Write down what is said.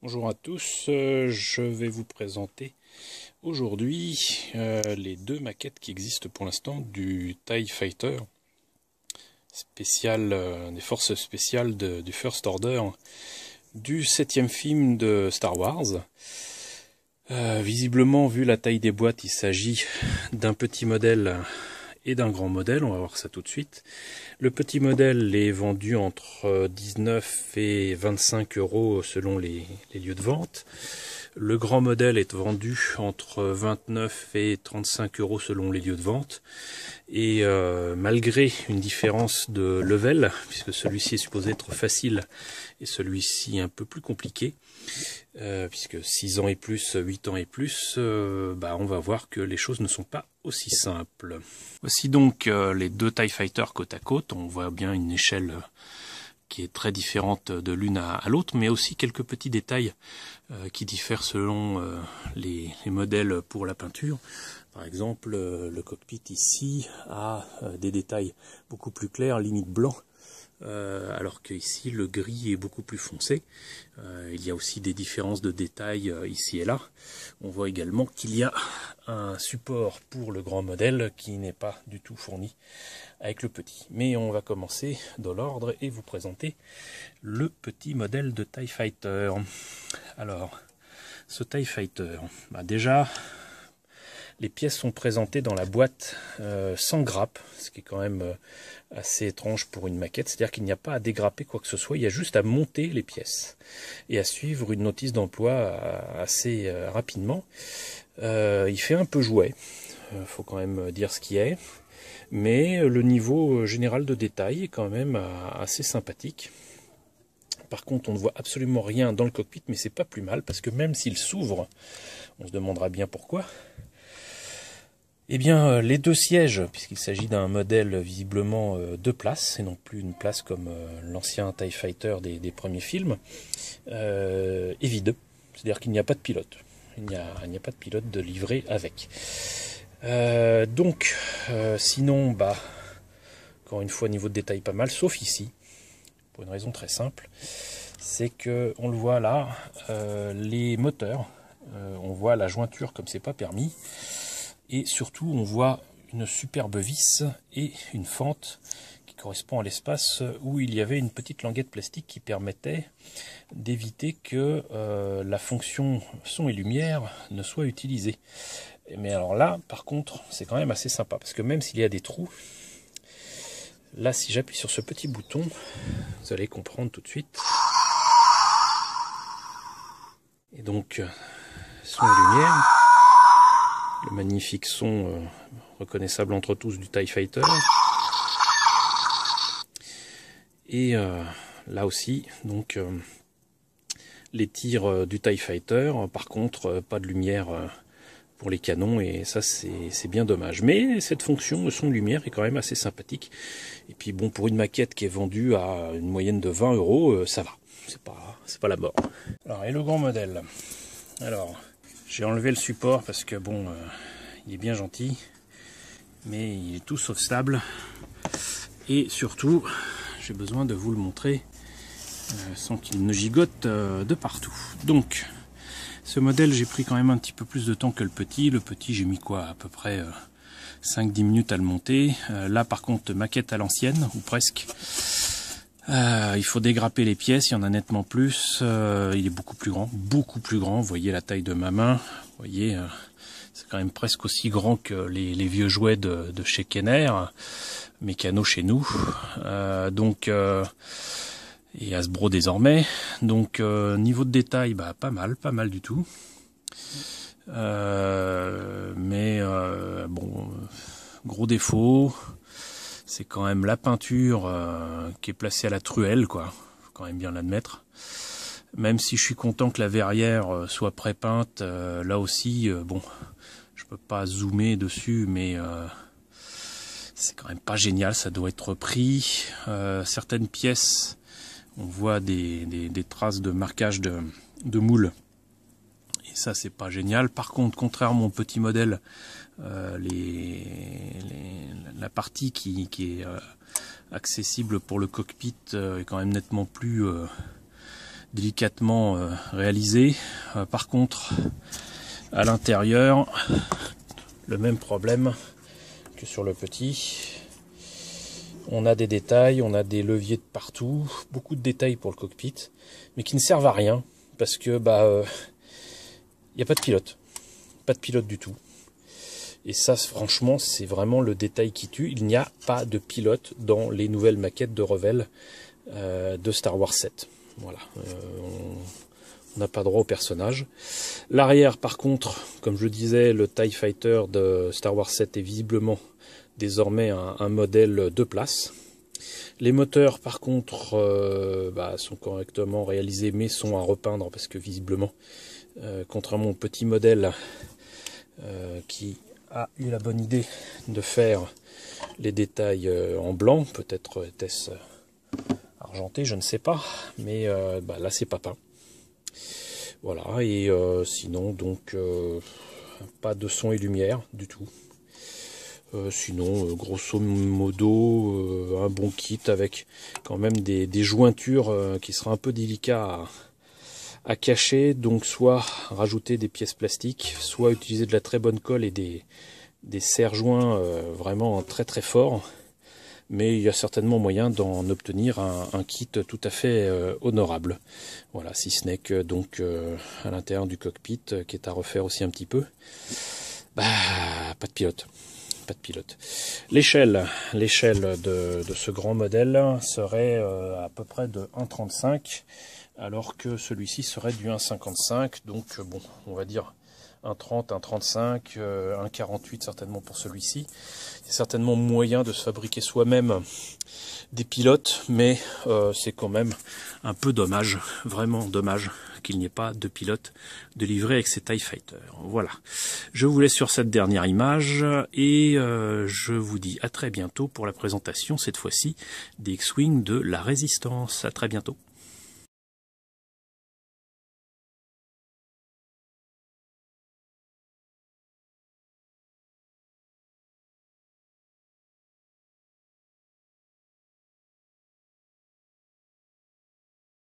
Bonjour à tous, euh, je vais vous présenter aujourd'hui euh, les deux maquettes qui existent pour l'instant du TIE Fighter spécial euh, des forces spéciales du First Order du septième film de Star Wars. visiblement, vu la taille des boîtes, il s'agit d'un petit modèle et d'un grand modèle, on va voir ça tout de suite. Le petit modèle est vendu entre 19 euh, et 25 euros selon les, les lieux de vente. Le grand modèle est vendu entre 29 et 35 euros selon les lieux de vente. Et euh, malgré une différence de level, puisque celui-ci est supposé être facile et celui-ci un peu plus compliqué, euh, puisque 6 ans et plus, 8 ans et plus, euh, bah on va voir que les choses ne sont pas aussi simples. Voici donc les deux TIE Fighters côte à côte. On voit bien une échelle qui est très différente de l'une à, l'autre, mais aussi quelques petits détails euh, qui diffèrent selon euh, les, modèles pour la peinture. Par exemple, euh, le cockpit ici a des détails beaucoup plus clairs, limite blanc, euh, alors alors qu'ici le gris est beaucoup plus foncé. Euh, il y a aussi des différences de détails euh, ici et là. On voit également qu'il y a un support pour le grand modèle qui n'est pas du tout fourni avec le petit. Mais on va commencer dans l'ordre et vous présenter le petit modèle de TIE Fighter. Alors, ce TIE Fighter, bah, déjà, les pièces sont présentées dans la boîte euh, sans grappe, ce qui est quand même euh, assez étrange pour une maquette. C'est-à-dire qu'il n'y a pas à dégrapper quoi que ce soit, il y a juste à monter les pièces et à suivre une notice d'emploi euh, assez rapidement. il fait un peu jouet, faut quand même dire ce qui est. Mais le niveau général de détail est quand même assez sympathique. Par contre, on ne voit absolument rien dans le cockpit, mais c'est pas plus mal parce que même s'il s'ouvre, on se demandera bien pourquoi, eh bien, euh, les deux sièges, puisqu'il s'agit d'un modèle visiblement euh, de place et non plus une place comme euh, l'ancien TIE Fighter des, premiers films, est vide. C'est-à-dire qu'il n'y a pas de pilote. Il n'y a, pas de pilote de livré avec. donc, sinon, bah, encore une fois, niveau de détail pas mal, sauf ici, pour une raison très simple, c'est que, on le voit là, les moteurs, on voit la jointure comme c'est pas permis, et surtout on voit une superbe vis et une fente qui correspond à l'espace où il y avait une petite languette plastique qui permettait d'éviter que euh, la fonction son et lumière ne soit utilisée. Mais alors là, par contre, c'est quand même assez sympa parce que même s'il y a des trous, là, si j'appuie sur ce petit bouton, vous allez comprendre tout de suite. Et donc, euh, son et lumière magnifique son euh, reconnaissable entre tous du TIE Fighter. Et euh, là aussi, donc euh, les tirs du TIE Fighter, par contre, pas de lumière pour les canons, et ça c'est bien dommage. Mais cette fonction de son lumière est quand même assez sympathique. Et puis bon, pour une maquette qui est vendue à une moyenne de 20 euros, ça va. C'est pas, pas la mort. Alors, et le grand modèle Alors, j'ai enlevé le support parce que bon, euh, il est bien gentil, mais il est tout sauf stable. Et surtout, j'ai besoin de vous le montrer euh, sans qu'il ne gigote euh, de partout. Donc, ce modèle, j'ai pris quand même un petit peu plus de temps que le petit. Le petit, j'ai mis quoi À peu près 5-10 minutes à le monter. là, par contre, maquette à l'ancienne, ou presque. Euh, il faut dégrapper les pièces, il y en a nettement plus. Euh, il est beaucoup plus grand, beaucoup plus grand. Vous voyez la taille de ma main. voyez, euh, c'est quand même presque aussi grand que les, vieux jouets de, chez Kenner, mécano chez nous. donc, et Hasbro désormais. Donc, niveau de détail, bah, pas mal, pas mal du tout. mais bon, gros défaut c'est quand même la peinture euh, qui est placée à la truelle, quoi. Faut quand même bien l'admettre. Même si je suis content que la verrière euh, soit prépeinte, euh, là aussi, bon, je peux pas zoomer dessus, mais c'est quand même pas génial, ça doit être pris. certaines pièces, on voit des, traces de marquage de moules ça, c'est pas génial. Par contre, contrairement au petit modèle, euh, les, la partie qui, est euh, accessible pour le cockpit euh, est quand même nettement plus délicatement réalisée. par contre, à l'intérieur, le même problème que sur le petit. On a des détails, on a des leviers de partout, beaucoup de détails pour le cockpit, mais qui ne servent à rien parce que bah n'y a pas de pilote. Pas de pilote du tout. Et ça, franchement, c'est vraiment le détail qui tue. Il n'y a pas de pilote dans les nouvelles maquettes de Revel euh, de Star Wars 7. Voilà. Euh, on n'a pas droit au personnage. L'arrière, par contre, comme je disais, le TIE Fighter de Star Wars 7 est visiblement désormais un, modèle de place. Les moteurs, par contre, euh, bah, sont correctement réalisés, mais sont à repeindre parce que visiblement, euh, contrairement au mon petit modèle euh, qui a eu la bonne idée de faire les détails euh, en blanc, peut-être était-ce argenté, je ne sais pas, mais bah, là c'est pas peint. Voilà, et sinon donc pas de son et lumière du tout. sinon, grosso modo, un bon kit avec quand même des, des jointures qui sera un peu délicat à, à cacher, donc soit rajouter des pièces plastiques, soit utiliser de la très bonne colle et des, des serre-joints euh, vraiment très très forts. Mais il y a certainement moyen d'en obtenir un, kit tout à fait euh, honorable. Voilà, si ce n'est que donc euh, à l'intérieur du cockpit, qui est à refaire aussi un petit peu. Bah, pas de pilote pas de pilote. L'échelle, l'échelle de, de, ce grand modèle serait à peu près de 1,35 alors que celui-ci serait du 1,55. Donc euh, bon, on va dire 1,30, 1,35, 1,48 certainement pour celui-ci. C'est certainement moyen de se fabriquer soi-même des pilotes, mais euh, c'est quand même un peu dommage, vraiment dommage qu'il n'y ait pas de pilote de livrer avec ces TIE Fighters. Voilà. Je vous laisse sur cette dernière image et euh, je vous dis à très bientôt pour la présentation, cette fois-ci, des X-Wing de la Résistance. À très bientôt.